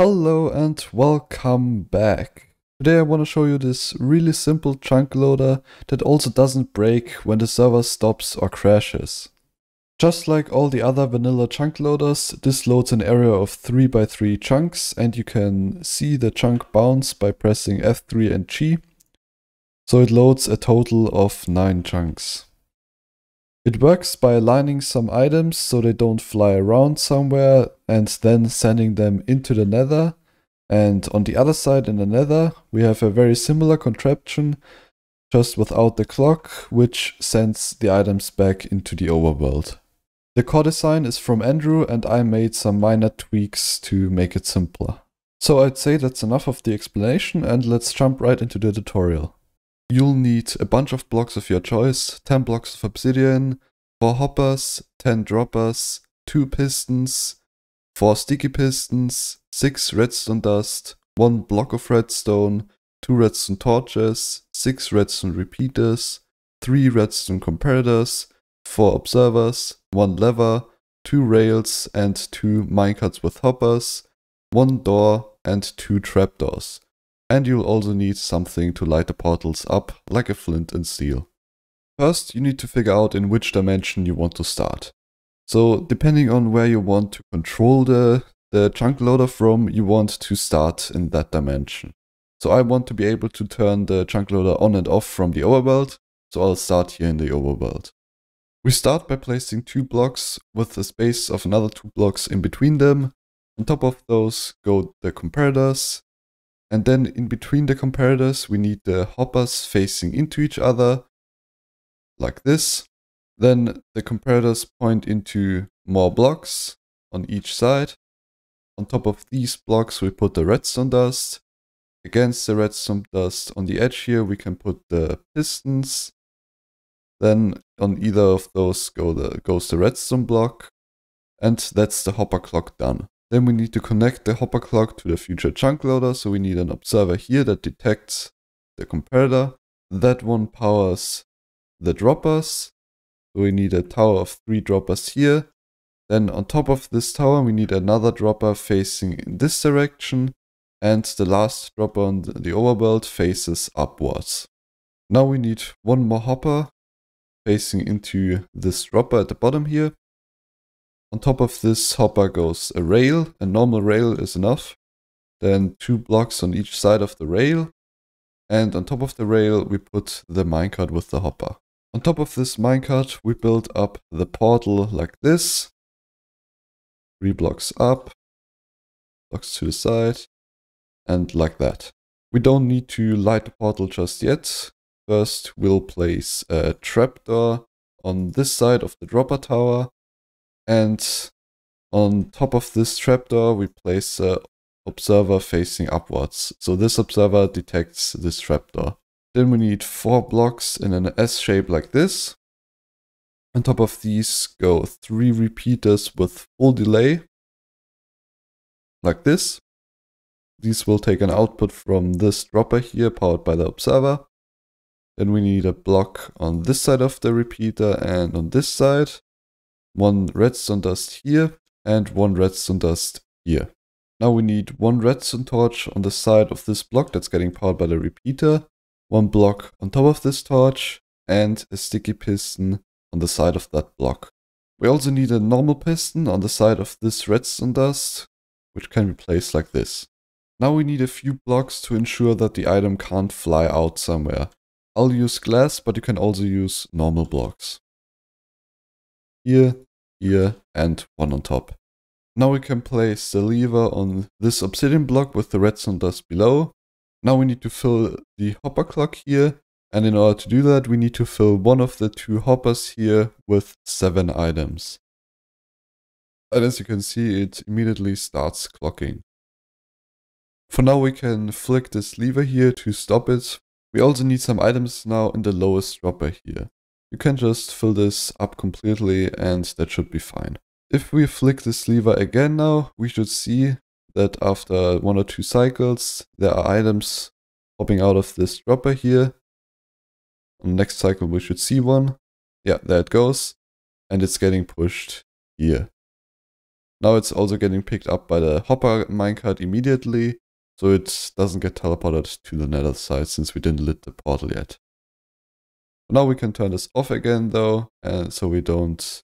Hello and welcome back. Today I want to show you this really simple chunk loader that also doesn't break when the server stops or crashes. Just like all the other vanilla chunk loaders, this loads an area of 3x3 chunks and you can see the chunk bounce by pressing F3 and G. So it loads a total of 9 chunks. It works by aligning some items so they don't fly around somewhere and then sending them into the nether. And on the other side in the nether, we have a very similar contraption, just without the clock, which sends the items back into the overworld. The core design is from Andrew and I made some minor tweaks to make it simpler. So I'd say that's enough of the explanation and let's jump right into the tutorial you'll need a bunch of blocks of your choice, 10 blocks of obsidian, 4 hoppers, 10 droppers, 2 pistons, 4 sticky pistons, 6 redstone dust, 1 block of redstone, 2 redstone torches, 6 redstone repeaters, 3 redstone comparators, 4 observers, 1 lever, 2 rails and 2 minecarts with hoppers, 1 door and 2 trapdoors. And you'll also need something to light the portals up, like a flint and steel. First, you need to figure out in which dimension you want to start. So, depending on where you want to control the, the chunk loader from, you want to start in that dimension. So I want to be able to turn the chunk loader on and off from the overworld, so I'll start here in the overworld. We start by placing two blocks with a space of another two blocks in between them. On top of those go the comparators, and then in between the comparators, we need the hoppers facing into each other, like this. Then the comparators point into more blocks on each side. On top of these blocks, we put the redstone dust. Against the redstone dust on the edge here, we can put the pistons. Then on either of those go the, goes the redstone block. And that's the hopper clock done. Then we need to connect the hopper clock to the future chunk loader, so we need an observer here that detects the comparator. That one powers the droppers, so we need a tower of three droppers here. Then on top of this tower we need another dropper facing in this direction, and the last dropper on the overworld faces upwards. Now we need one more hopper facing into this dropper at the bottom here. On top of this hopper goes a rail. A normal rail is enough. Then two blocks on each side of the rail. And on top of the rail, we put the minecart with the hopper. On top of this minecart, we build up the portal like this. Three blocks up, blocks to the side, and like that. We don't need to light the portal just yet. First, we'll place a trapdoor on this side of the dropper tower and on top of this trapdoor, we place an observer facing upwards. So this observer detects this trapdoor. Then we need four blocks in an S shape like this. On top of these go three repeaters with full delay, like this. These will take an output from this dropper here powered by the observer. Then we need a block on this side of the repeater and on this side one redstone dust here, and one redstone dust here. Now we need one redstone torch on the side of this block that's getting powered by the repeater, one block on top of this torch, and a sticky piston on the side of that block. We also need a normal piston on the side of this redstone dust, which can be placed like this. Now we need a few blocks to ensure that the item can't fly out somewhere. I'll use glass, but you can also use normal blocks here, here, and one on top. Now we can place the lever on this obsidian block with the redstone dust below. Now we need to fill the hopper clock here, and in order to do that we need to fill one of the two hoppers here with 7 items. And as you can see it immediately starts clocking. For now we can flick this lever here to stop it. We also need some items now in the lowest dropper here. You can just fill this up completely and that should be fine. If we flick this lever again now, we should see that after one or two cycles, there are items popping out of this dropper here. On the next cycle, we should see one. Yeah, there it goes. And it's getting pushed here. Now it's also getting picked up by the hopper minecart immediately, so it doesn't get teleported to the nether side since we didn't lit the portal yet. Now we can turn this off again though, and so we don't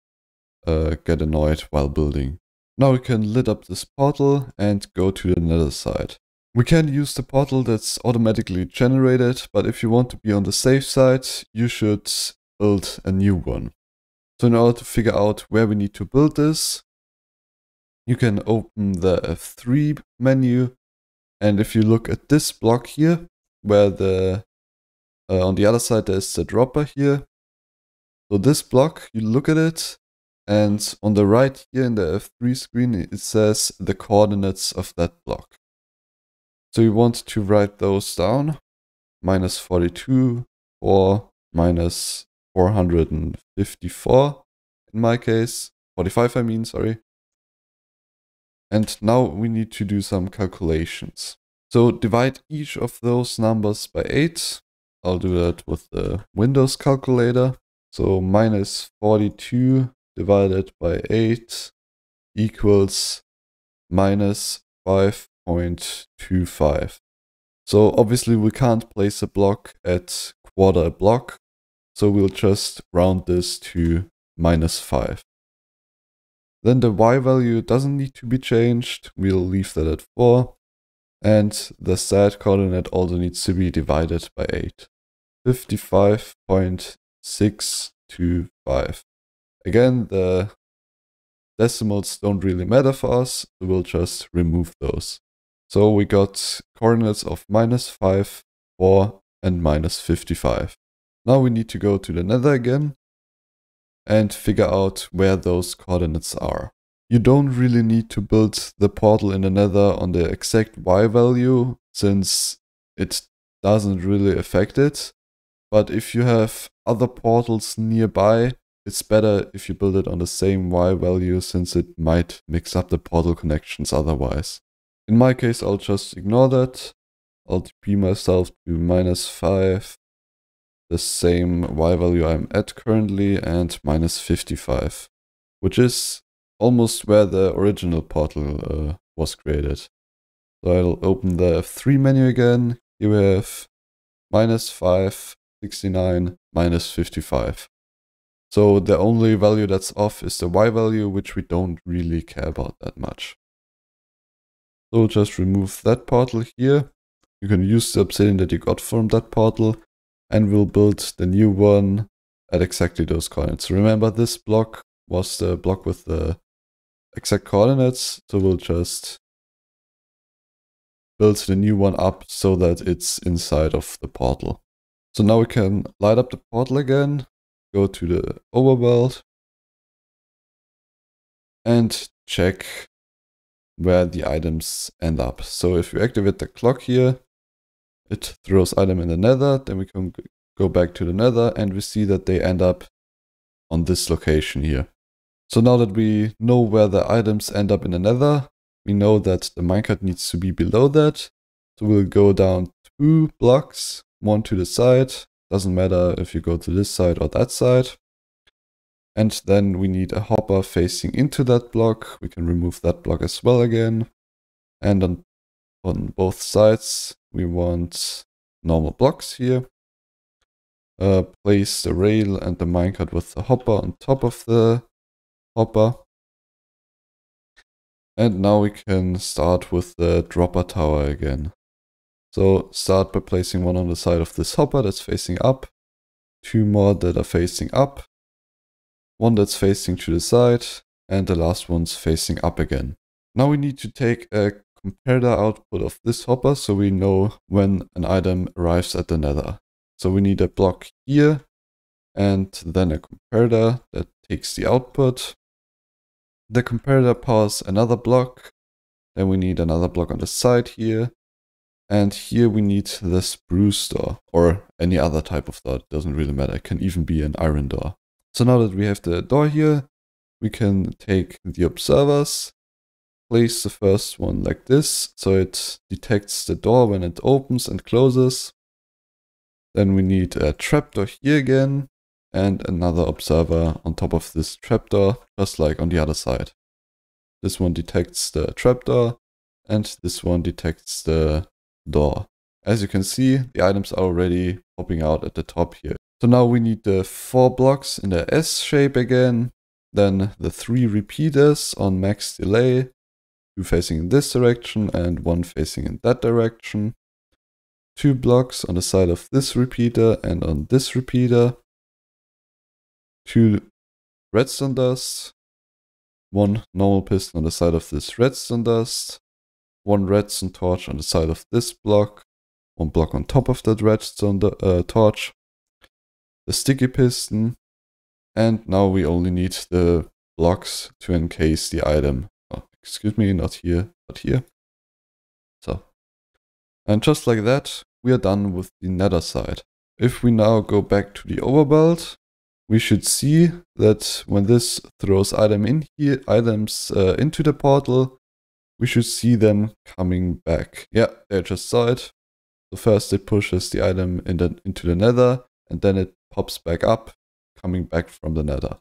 uh, get annoyed while building. Now we can lit up this portal and go to the nether side. We can use the portal that's automatically generated, but if you want to be on the safe side, you should build a new one. So in order to figure out where we need to build this, you can open the F3 menu, and if you look at this block here, where the uh, on the other side, there's the dropper here. So this block, you look at it, and on the right here in the F3 screen, it says the coordinates of that block. So you want to write those down, minus 42 or minus 454 in my case, 45 I mean, sorry. And now we need to do some calculations. So divide each of those numbers by 8 I'll do that with the Windows calculator. So minus 42 divided by 8 equals minus 5.25. So obviously we can't place a block at quarter block, so we'll just round this to minus 5. Then the y value doesn't need to be changed, we'll leave that at 4, and the z coordinate also needs to be divided by 8. 55.625. Again, the decimals don't really matter for us, so we'll just remove those. So we got coordinates of minus 5, 4, and minus 55. Now we need to go to the nether again and figure out where those coordinates are. You don't really need to build the portal in the nether on the exact y value since it doesn't really affect it. But if you have other portals nearby, it's better if you build it on the same Y value since it might mix up the portal connections otherwise. In my case, I'll just ignore that. I'll TP myself to minus 5, the same Y value I'm at currently, and minus 55, which is almost where the original portal uh, was created. So I'll open the F3 menu again. Here we have minus 5, 69 minus 55. So the only value that's off is the y value, which we don't really care about that much. So just remove that portal here. You can use the obsidian that you got from that portal and we'll build the new one at exactly those coordinates. Remember this block was the block with the exact coordinates, so we'll just build the new one up so that it's inside of the portal. So now we can light up the portal again, go to the overworld, and check where the items end up. So if we activate the clock here, it throws item in the nether, then we can go back to the nether and we see that they end up on this location here. So now that we know where the items end up in the nether, we know that the minecart needs to be below that. So we'll go down two blocks one to the side. Doesn't matter if you go to this side or that side. And then we need a hopper facing into that block. We can remove that block as well again. And on, on both sides, we want normal blocks here. Uh, place the rail and the minecart with the hopper on top of the hopper. And now we can start with the dropper tower again. So start by placing one on the side of this hopper that's facing up, two more that are facing up, one that's facing to the side, and the last one's facing up again. Now we need to take a comparator output of this hopper so we know when an item arrives at the nether. So we need a block here and then a comparator that takes the output. The comparator powers another block. Then we need another block on the side here and here we need the spruce door or any other type of door. It doesn't really matter. It can even be an iron door. So now that we have the door here, we can take the observers, place the first one like this. So it detects the door when it opens and closes. Then we need a trapdoor here again and another observer on top of this trapdoor, just like on the other side. This one detects the trapdoor and this one detects the door. As you can see, the items are already popping out at the top here. So now we need the four blocks in the S shape again, then the three repeaters on max delay, two facing in this direction and one facing in that direction, two blocks on the side of this repeater and on this repeater, two redstone dust, one normal piston on the side of this redstone dust, one redstone torch on the side of this block, one block on top of that redstone uh, torch, the sticky piston, and now we only need the blocks to encase the item. Oh, excuse me, not here, but here. So, and just like that, we are done with the nether side. If we now go back to the overbelt, we should see that when this throws item in here, items uh, into the portal, we should see them coming back. Yeah, they just saw it. So first it pushes the item in the, into the nether and then it pops back up, coming back from the nether.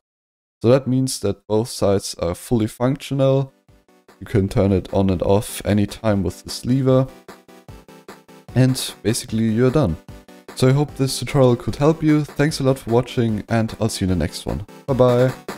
So that means that both sides are fully functional. You can turn it on and off anytime with this lever. And basically you're done. So I hope this tutorial could help you. Thanks a lot for watching and I'll see you in the next one. Bye bye.